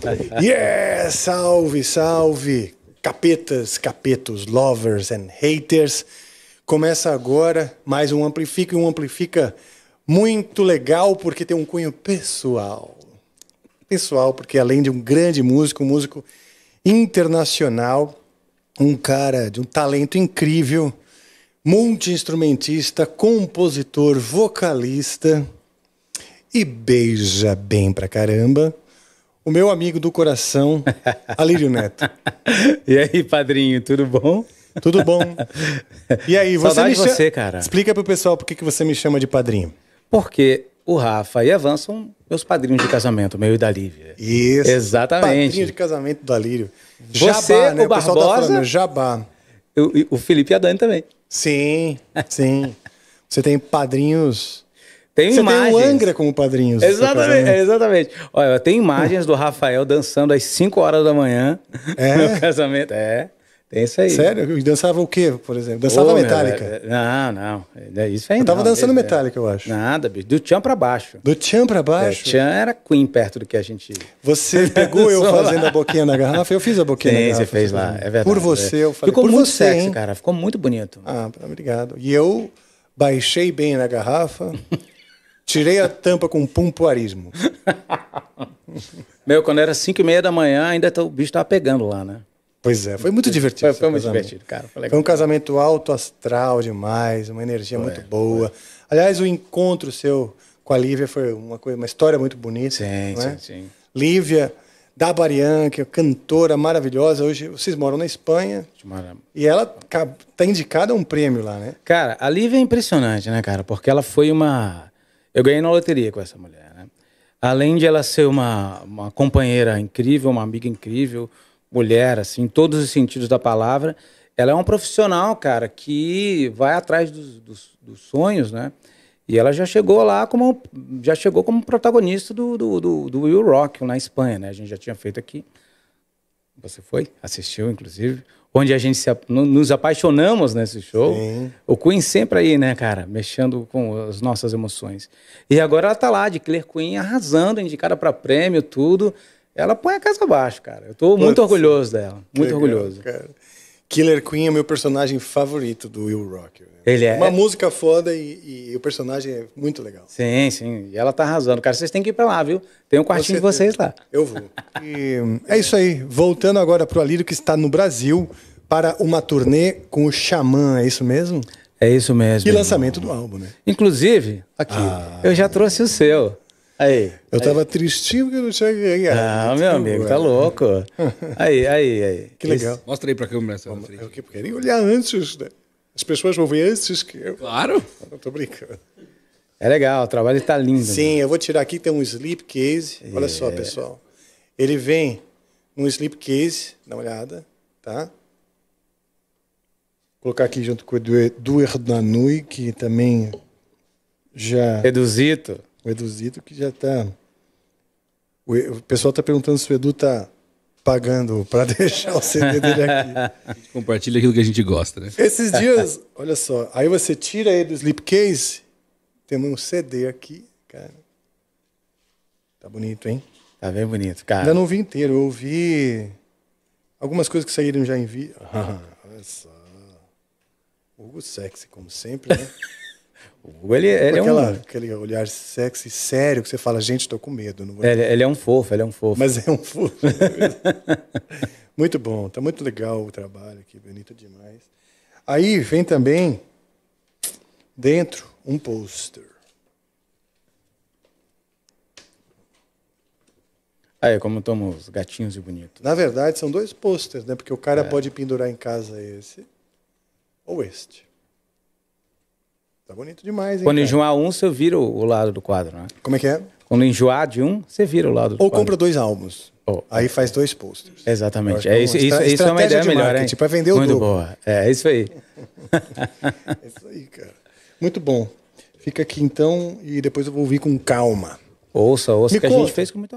yeah! Salve, salve! Capetas, capetos, lovers and haters. Começa agora mais um Amplifica e um Amplifica muito legal porque tem um cunho pessoal. Pessoal, porque além de um grande músico, um músico internacional, um cara de um talento incrível, multi-instrumentista, compositor, vocalista e beija bem pra caramba o meu amigo do coração, Alírio Neto. e aí, padrinho, tudo bom? Tudo bom. E aí, você Saudade me chama... você, cara. Explica pro pessoal por que, que você me chama de padrinho. Porque o Rafa e a Van são meus padrinhos de casamento, meu e da Lívia. Isso. Exatamente. Padrinho de casamento do Alírio. Jabá, você, né? O, o Barbosa, pessoal tá falando, né? Jabá. o Felipe e a Dani também. Sim, sim. Você tem padrinhos tem Você imagens. tem o Angra como padrinho. Tá exatamente, exatamente. Olha, tem imagens do Rafael dançando às 5 horas da manhã é? no casamento. É, tem isso aí. Sério? dançava o quê, por exemplo? Dançava oh, Metallica? É, é, não, não. É, isso aí eu não. tava dançando é, Metallica, eu acho. Nada, bicho. Do Tchan pra baixo. Do Tchan pra baixo? É, tchan era Queen perto do que a gente... Você pegou eu fazendo a boquinha na garrafa? Eu fiz a boquinha Sim, na garrafa. você fez lá. É verdade. Por você, eu falei. Ficou por muito você, sexy, hein? cara. Ficou muito bonito. Ah, obrigado. E eu baixei bem na garrafa. Tirei a tampa com pompoarismo. Meu, quando era 5 e meia da manhã, ainda tá, o bicho estava pegando lá, né? Pois é, foi muito divertido. Foi, foi muito casamento. divertido, cara. Foi, foi, um casamento alto astral demais, uma energia foi, muito boa. Aliás, o encontro seu com a Lívia foi uma, coisa, uma história muito bonita. Sim, sim, é? sim. Lívia da Barian, que é cantora maravilhosa. Hoje vocês moram na Espanha. E ela está indicada a um prêmio lá, né? Cara, a Lívia é impressionante, né, cara? Porque ela foi uma eu ganhei na loteria com essa mulher, né? Além de ela ser uma, uma companheira incrível, uma amiga incrível, mulher, assim, em todos os sentidos da palavra, ela é uma profissional, cara, que vai atrás dos, dos, dos sonhos, né? E ela já chegou lá como já chegou como protagonista do, do, do, do Will Rock na Espanha, né? A gente já tinha feito aqui. Você foi? Assistiu, inclusive onde a gente se, nos apaixonamos nesse show. Sim. O Queen sempre aí, né, cara, mexendo com as nossas emoções. E agora ela tá lá, de Claire Queen, arrasando, indicada para prêmio, tudo. Ela põe a casa abaixo, cara. Eu tô muito orgulhoso dela, muito Legal, orgulhoso. Cara. Killer Queen é meu personagem favorito do Will Rock, Né? Ele é. Uma música foda e, e, o personagem é muito legal. Sim, sim. E ela tá arrasando. Cara, vocês têm que ir pra lá, viu? Tem um quartinho de vocês lá. Eu vou. E, é isso aí. Voltando agora pro Alírio, que está no Brasil, para uma turnê com o Xamã, é isso mesmo? É isso mesmo. E lançamento do álbum, né? Inclusive, aqui, ah. eu já trouxe o seu. Aí. Eu estava tristinho porque não tinha ganhado. Ah, tipo, meu amigo, tá é. louco. aí, aí, aí. Que legal. Esse... Mostra aí para câmera essa Vamos, Eu queria olhar antes, né? As pessoas vão ver antes que eu. Claro. Não tô brincando. É legal, o trabalho está lindo. Né? Sim, eu vou tirar aqui, tem um sleep case. É. Olha só, é. pessoal. Ele vem num sleep case, dá uma olhada, tá? Vou colocar aqui junto com o Eduardo Edu que também já... Eduzito o Eduzito que já está. O pessoal está perguntando se o Edu está pagando para deixar o CD dele aqui. A gente compartilha aquilo que a gente gosta, né? Esses dias, olha só, aí você tira ele do slipcase, tem um CD aqui, cara. Tá bonito, hein? Tá bem bonito, cara. Ainda não vi inteiro, eu ouvi algumas coisas que saíram já em vídeo. Ah, olha só. Hugo Sexy, como sempre, né? O ele, ele é um... Aquele olhar sexy, sério, que você fala, gente, estou com medo. Não vou... ele, ele é um fofo, ele é um fofo. Mas é um fofo. muito bom, está muito legal o trabalho aqui, bonito demais. Aí vem também, dentro, um pôster. Aí, como estamos gatinhos e bonitos. Na verdade, são dois posters, né? Porque o cara é. pode pendurar em casa esse ou este. Tá bonito demais, hein? Quando enjoar um, você vira o lado do quadro, né? Como é que é? Quando enjoar de um, você vira o lado do Ou quadro. compra dois álbuns. Oh. Aí faz dois posters. Exatamente. É, é isso, isso, isso é uma ideia melhor, hein? Tipo, é vender o Muito boa. É, é isso aí. é isso aí, cara. Muito bom. Fica aqui então e depois eu vou vir com calma. Ouça, ouça, Me que conta. a gente fez com muita.